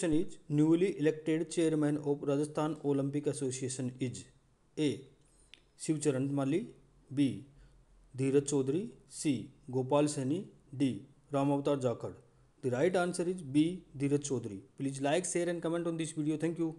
question is newly elected chairman of Rajasthan Olympic association is A Shivcharan Mali B Dheeraj Chaudhary C Gopal Saini D Ram Avtar Jakhar the right answer is B Dheeraj Chaudhary please like share and comment on this video thank you